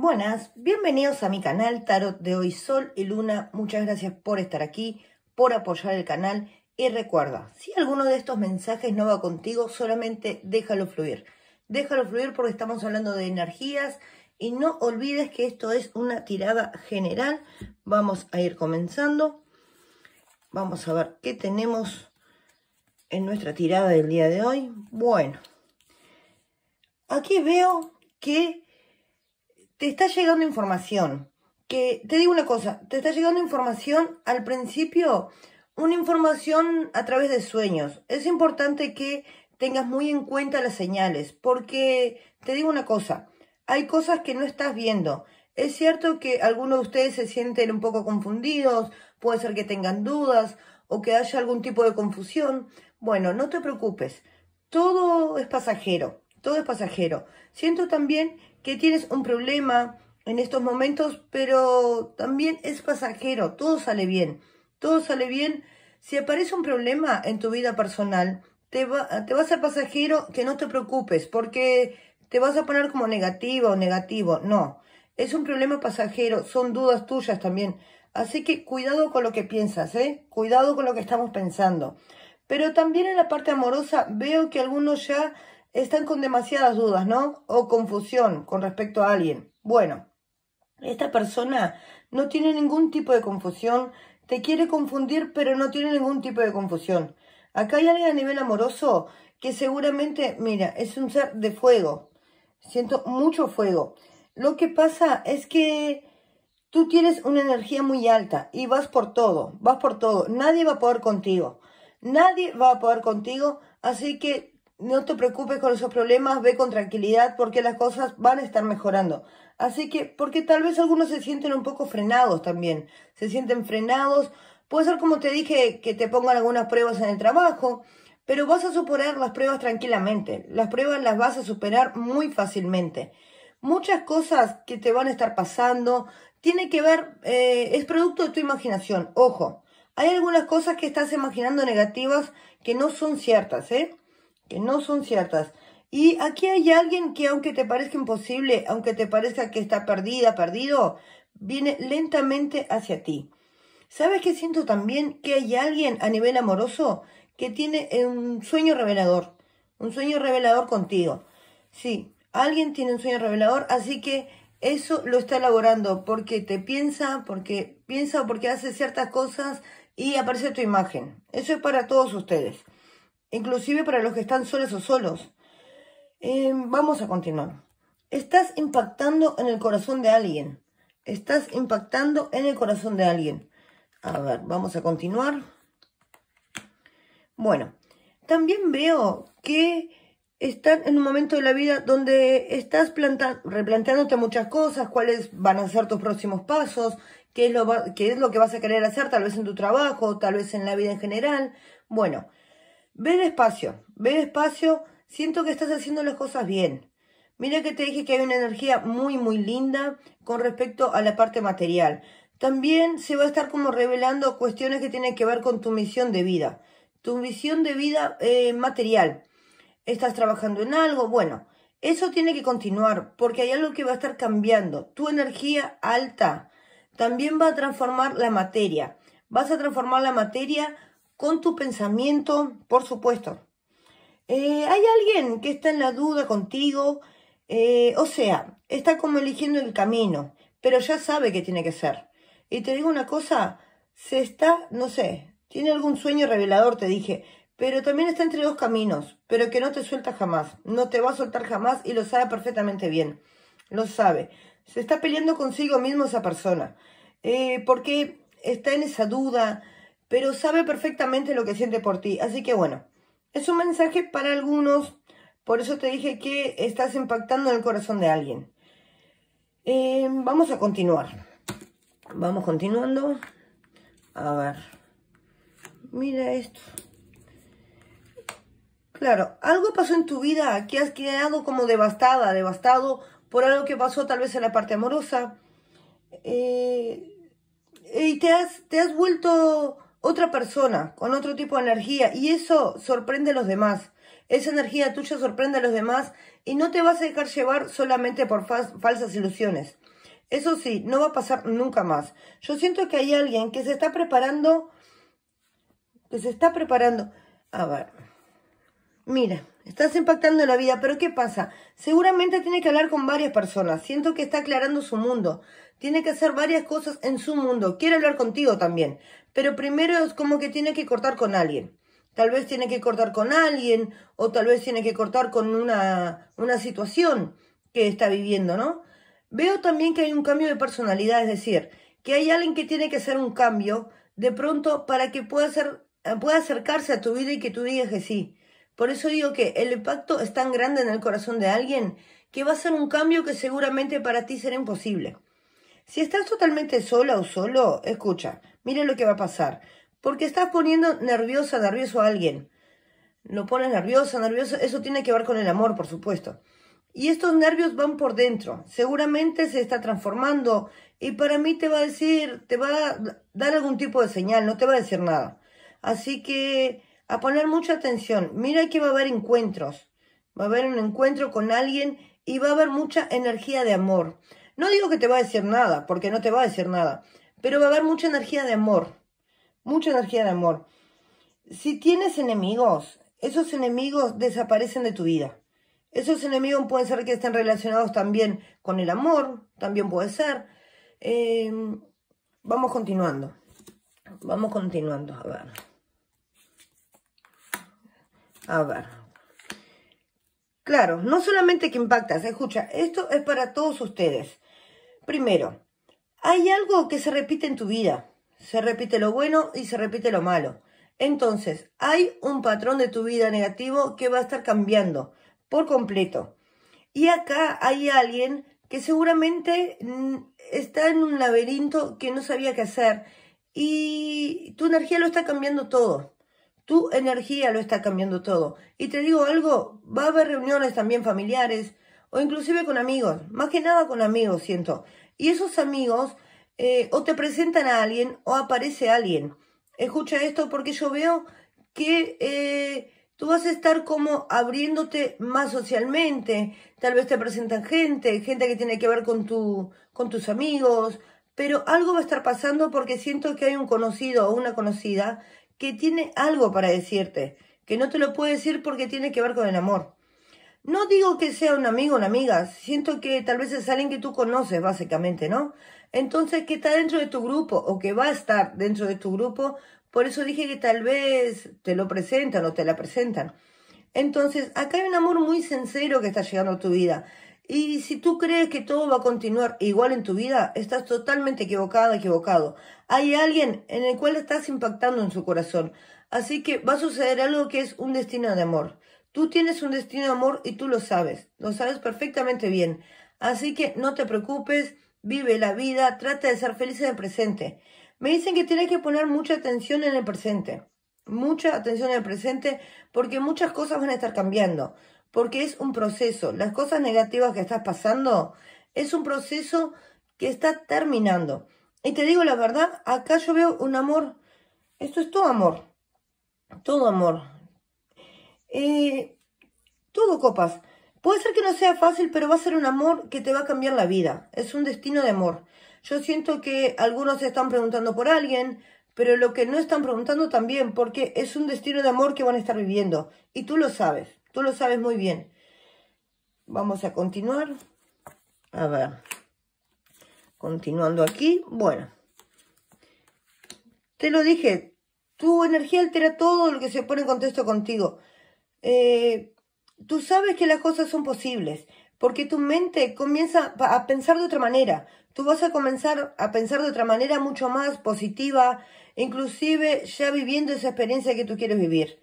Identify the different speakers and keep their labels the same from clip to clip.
Speaker 1: Buenas, bienvenidos a mi canal Tarot de hoy Sol y Luna. Muchas gracias por estar aquí, por apoyar el canal y recuerda, si alguno de estos mensajes no va contigo, solamente déjalo fluir. Déjalo fluir porque estamos hablando de energías y no olvides que esto es una tirada general. Vamos a ir comenzando. Vamos a ver qué tenemos en nuestra tirada del día de hoy. Bueno, aquí veo que te está llegando información. Que te digo una cosa, te está llegando información al principio, una información a través de sueños. Es importante que tengas muy en cuenta las señales, porque te digo una cosa, hay cosas que no estás viendo. Es cierto que algunos de ustedes se sienten un poco confundidos, puede ser que tengan dudas o que haya algún tipo de confusión. Bueno, no te preocupes, todo es pasajero todo es pasajero. Siento también que tienes un problema en estos momentos, pero también es pasajero, todo sale bien, todo sale bien. Si aparece un problema en tu vida personal, te va, a ser pasajero, que no te preocupes, porque te vas a poner como negativo o negativo, no. Es un problema pasajero, son dudas tuyas también. Así que cuidado con lo que piensas, ¿eh? Cuidado con lo que estamos pensando. Pero también en la parte amorosa veo que algunos ya están con demasiadas dudas, ¿no? O confusión con respecto a alguien. Bueno, esta persona no tiene ningún tipo de confusión, te quiere confundir, pero no tiene ningún tipo de confusión. Acá hay alguien a nivel amoroso que seguramente, mira, es un ser de fuego. Siento mucho fuego. Lo que pasa es que tú tienes una energía muy alta y vas por todo, vas por todo. Nadie va a poder contigo. Nadie va a poder contigo, así que no te preocupes con esos problemas, ve con tranquilidad porque las cosas van a estar mejorando. Así que, porque tal vez algunos se sienten un poco frenados también. Se sienten frenados. Puede ser como te dije que te pongan algunas pruebas en el trabajo, pero vas a superar las pruebas tranquilamente. Las pruebas las vas a superar muy fácilmente. Muchas cosas que te van a estar pasando tiene que ver, eh, es producto de tu imaginación. Ojo, hay algunas cosas que estás imaginando negativas que no son ciertas, ¿eh? que no son ciertas. Y aquí hay alguien que aunque te parezca imposible, aunque te parezca que está perdida, perdido, viene lentamente hacia ti. ¿Sabes qué siento también que hay alguien a nivel amoroso que tiene un sueño revelador? Un sueño revelador contigo. Sí, alguien tiene un sueño revelador, así que eso lo está elaborando porque te piensa, porque piensa o porque hace ciertas cosas y aparece tu imagen. Eso es para todos ustedes inclusive para los que están solos o solos. Eh, vamos a continuar. Estás impactando en el corazón de alguien. Estás impactando en el corazón de alguien. A ver, vamos a continuar. Bueno, también veo que están en un momento de la vida donde estás replanteándote muchas cosas, cuáles van a ser tus próximos pasos, qué lo qué es lo que vas a querer hacer, tal vez en tu trabajo, tal vez en la vida en general. Bueno, Ve despacio, ve despacio, siento que estás haciendo las cosas bien. Mira que te dije que hay una energía muy, muy linda con respecto a la parte material. También se va a estar como revelando cuestiones que tienen que ver con tu misión de vida, tu misión de vida eh, material. ¿Estás trabajando en algo? Bueno, eso tiene que continuar porque hay algo que va a estar cambiando. Tu energía alta también va a transformar la materia. Vas a transformar la materia con tu pensamiento, por supuesto. Eh, hay alguien que está en la duda contigo, eh, o sea, está como eligiendo el camino, pero ya sabe que tiene que ser. Y te digo una cosa, se está, no sé, tiene algún sueño revelador, te dije, pero también está entre dos caminos, pero que no te suelta jamás, no te va a soltar jamás y lo sabe perfectamente bien, lo sabe. Se está peleando consigo mismo esa persona, eh, porque está en esa duda, pero sabe perfectamente lo que siente por ti. Así que bueno, es un mensaje para algunos, por eso te dije que estás impactando en el corazón de alguien. Eh, vamos a continuar. Vamos continuando. A ver. Mira esto. Claro, algo pasó en tu vida que has quedado como devastada, devastado por algo que pasó tal vez en la parte amorosa. Eh, y te te has vuelto otra persona, con otro tipo de energía, y eso sorprende a los demás. Esa energía tuya sorprende a los demás y no te vas a dejar llevar solamente por falsas ilusiones. Eso sí, no va a pasar nunca más. Yo siento que hay alguien que se está preparando, que se está preparando. A ver, mira, estás impactando la vida, pero ¿qué pasa? Seguramente tiene que hablar con varias personas. Siento que está aclarando su mundo. Tiene que hacer varias cosas en su mundo. Quiere hablar contigo también. Pero primero es como que tiene que cortar con alguien. Tal vez tiene que cortar con alguien o tal vez tiene que cortar con una, una situación que está viviendo, ¿no? Veo también que hay un cambio de personalidad, es decir, que hay alguien que tiene que hacer un cambio de pronto para que pueda, ser, pueda acercarse a tu vida y que tú digas que sí. Por eso digo que el impacto es tan grande en el corazón de alguien que va a ser un cambio que seguramente para ti será imposible. Si estás totalmente sola o solo, escucha, mire lo que va a pasar. Porque estás poniendo nerviosa, nervioso a alguien. Lo pones nerviosa, nervioso. Eso tiene que ver con el amor, por supuesto. Y estos nervios van por dentro. Seguramente se está transformando. Y para mí te va a decir, te va a dar algún tipo de señal, no te va a decir nada. Así que a poner mucha atención. Mira que va a haber encuentros. Va a haber un encuentro con alguien y va a haber mucha energía de amor. No digo que te va a decir nada, porque no te va a decir nada, pero va a haber mucha energía de amor, mucha energía de amor. Si tienes enemigos, esos enemigos desaparecen de tu vida. Esos enemigos pueden ser que estén relacionados también con el amor, también puede ser. Em, vamos continuando. Vamos continuando, a ver. A ver. Claro, no solamente que impactas, escucha, esto es para todos ustedes. Primero, hay algo que se repite en tu vida. Se repite lo bueno y se repite lo malo. Entonces, hay un patrón de tu vida negativo que va a estar cambiando por completo. Y acá hay alguien que seguramente mm, está en un laberinto que no sabía qué hacer y tu energía lo está cambiando todo. Tu energía lo está cambiando todo. Y te digo algo, va a haber reuniones también familiares, o inclusive con amigos, más que nada con amigos, siento. Y esos amigos eh, o te presentan a alguien o aparece alguien. Escucha esto porque yo veo que eh, tú vas a estar como abriéndote más socialmente. Tal vez te presentan gente, gente que tiene que ver con, tu, con tus amigos, pero algo va a estar pasando porque siento que hay un conocido o una conocida que tiene algo para decirte, que no te lo puede decir porque tiene que ver con el amor. No digo que sea un amigo o una amiga, siento que tal vez es alguien que tú conoces, básicamente, ¿no? Entonces, que está dentro de tu grupo o que va a estar dentro de tu grupo, por eso dije que tal vez te lo presentan o te la presentan. Entonces, acá hay un amor muy sincero que está llegando a tu vida. Y si tú crees que todo va a continuar igual en tu vida, estás totalmente equivocado, equivocado. Hay alguien en el cual estás impactando en su corazón. Así que va a suceder algo que es un destino de amor. Tú tienes un destino, de amor, y tú lo sabes, lo sabes perfectamente bien. Así que no te preocupes, vive la vida, trata de ser feliz en el presente. Me dicen que tienes que poner mucha atención en el presente, mucha atención en el presente, porque muchas cosas van a estar cambiando, porque es un proceso. Las cosas negativas que estás pasando es un proceso que está terminando. Y te digo la verdad, acá yo veo un amor, esto es todo amor, todo amor, eh, todo copas. Puede ser que no sea fácil, pero va a ser un amor que te va a cambiar la vida. Es un destino de amor. Yo siento que algunos se están preguntando por alguien, pero lo que no están preguntando también, porque es un destino de amor que van a estar viviendo. Y tú lo sabes, tú lo sabes muy bien. Vamos a continuar. A ver. Continuando aquí. Bueno. Te lo dije, tu energía altera todo lo que se pone en contexto contigo. Eh, tú sabes que las cosas son posibles, porque tu mente comienza a pensar de otra manera. Tú vas a comenzar a pensar de otra manera mucho más positiva, inclusive ya viviendo esa experiencia que tú quieres vivir.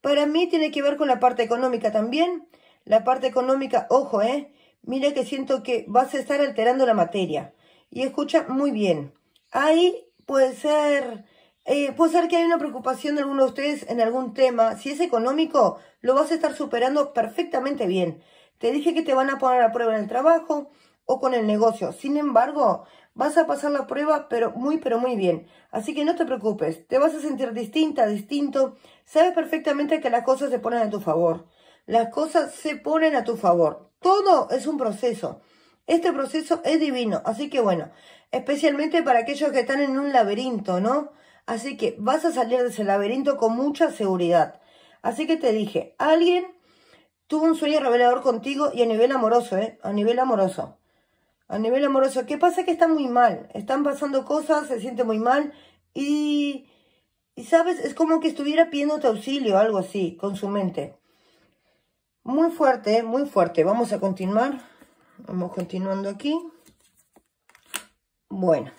Speaker 1: Para mí tiene que ver con la parte económica también. La parte económica, ojo, ¿eh? Mira que siento que vas a estar alterando la materia. Y escucha muy bien. Ahí puede ser eh, puede ser que hay una preocupación de alguno de ustedes en algún tema. Si es económico, lo vas a estar superando perfectamente bien. Te dije que te van a poner a prueba en el trabajo o con el negocio. Sin embargo, vas a pasar la prueba, pero muy, pero muy bien. Así que no te preocupes. Te vas a sentir distinta, distinto. Sabes perfectamente que las cosas se ponen a tu favor. Las cosas se ponen a tu favor. Todo es un proceso. Este proceso es divino. Así que bueno, especialmente para aquellos que están en un laberinto, ¿no? Así que vas a salir de ese laberinto con mucha seguridad. Así que te dije, alguien tuvo un sueño revelador contigo y a nivel amoroso, ¿eh? A nivel amoroso. A nivel amoroso. ¿Qué pasa? Que está muy mal. Están pasando cosas, se siente muy mal y... Y sabes, es como que estuviera pidiéndote auxilio, algo así, con su mente. Muy fuerte, ¿eh? muy fuerte. Vamos a continuar. Vamos continuando aquí. Bueno.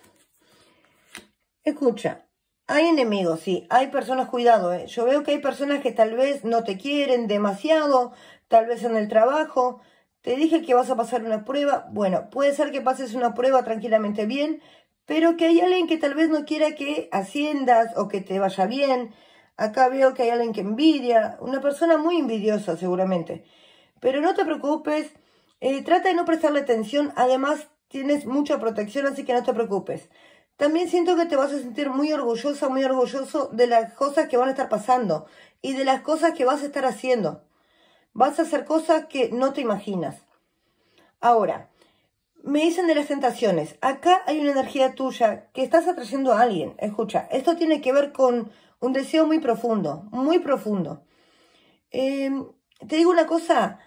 Speaker 1: Escucha, hay enemigos, sí, hay personas, cuidado, ¿eh? yo veo que hay personas que tal vez no te quieren demasiado, tal vez en el trabajo, te dije que vas a pasar una prueba, bueno, puede ser que pases una prueba tranquilamente bien, pero que hay alguien que tal vez no quiera que asciendas o que te vaya bien, acá veo que hay alguien que envidia, una persona muy envidiosa seguramente, pero no te preocupes, eh, trata de no prestarle atención, además tienes mucha protección, así que no te preocupes. También siento que te vas a sentir muy orgullosa, muy orgulloso de las cosas que van a estar pasando y de las cosas que vas a estar haciendo. Vas a hacer cosas que no te imaginas. Ahora, me dicen de las tentaciones. Acá hay una energía tuya que estás atrayendo a alguien. Escucha, esto tiene que ver con un deseo muy profundo, muy profundo. Em, te digo una cosa,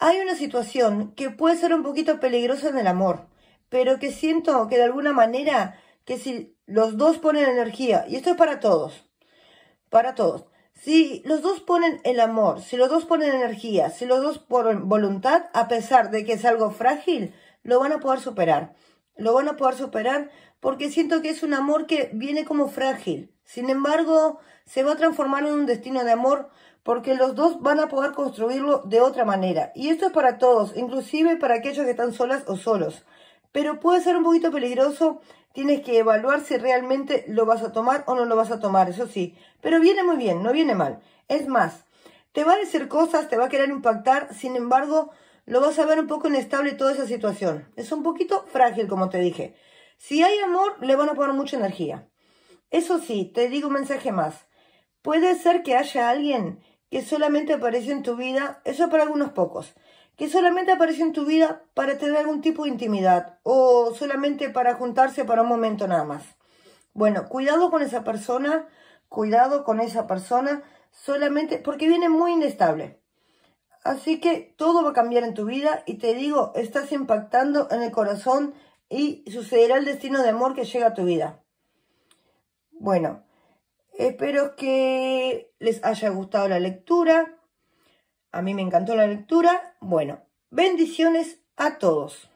Speaker 1: hay una situación que puede ser un poquito peligrosa en el amor, pero que siento que de alguna manera que si los dos ponen energía, y esto es para todos, para todos, si los dos ponen el amor, si los dos ponen energía, si los dos ponen voluntad, a pesar de que es algo frágil, lo van a poder superar. Lo van a poder superar porque siento que es un amor que viene como frágil. Sin embargo, se va a transformar en un destino de amor porque los dos van a poder construirlo de otra manera. Y esto es para todos, inclusive para aquellos que están solas o solos. Pero puede ser un poquito peligroso tienes que evaluar si realmente lo vas a tomar o no lo vas a tomar, eso sí. Pero viene muy bien, no viene mal. Es más, te va a decir cosas, te va a querer impactar, sin embargo, lo vas a ver un poco inestable toda esa situación. Es un poquito frágil, como te dije. Si hay amor, le van a poner mucha energía. Eso sí, te digo un mensaje más. Puede ser que haya alguien que solamente apareció en tu vida, eso para algunos pocos que solamente aparece en tu vida para tener algún tipo de intimidad o solamente para juntarse para un momento nada más. Bueno, cuidado con esa persona, cuidado con esa persona, solamente porque viene muy inestable. Así que todo va a cambiar en tu vida y te digo, estás impactando en el corazón y sucederá el destino de amor que llega a tu vida. Bueno, espero que les haya gustado la lectura. A mí me encantó la lectura. Bueno, bendiciones a todos.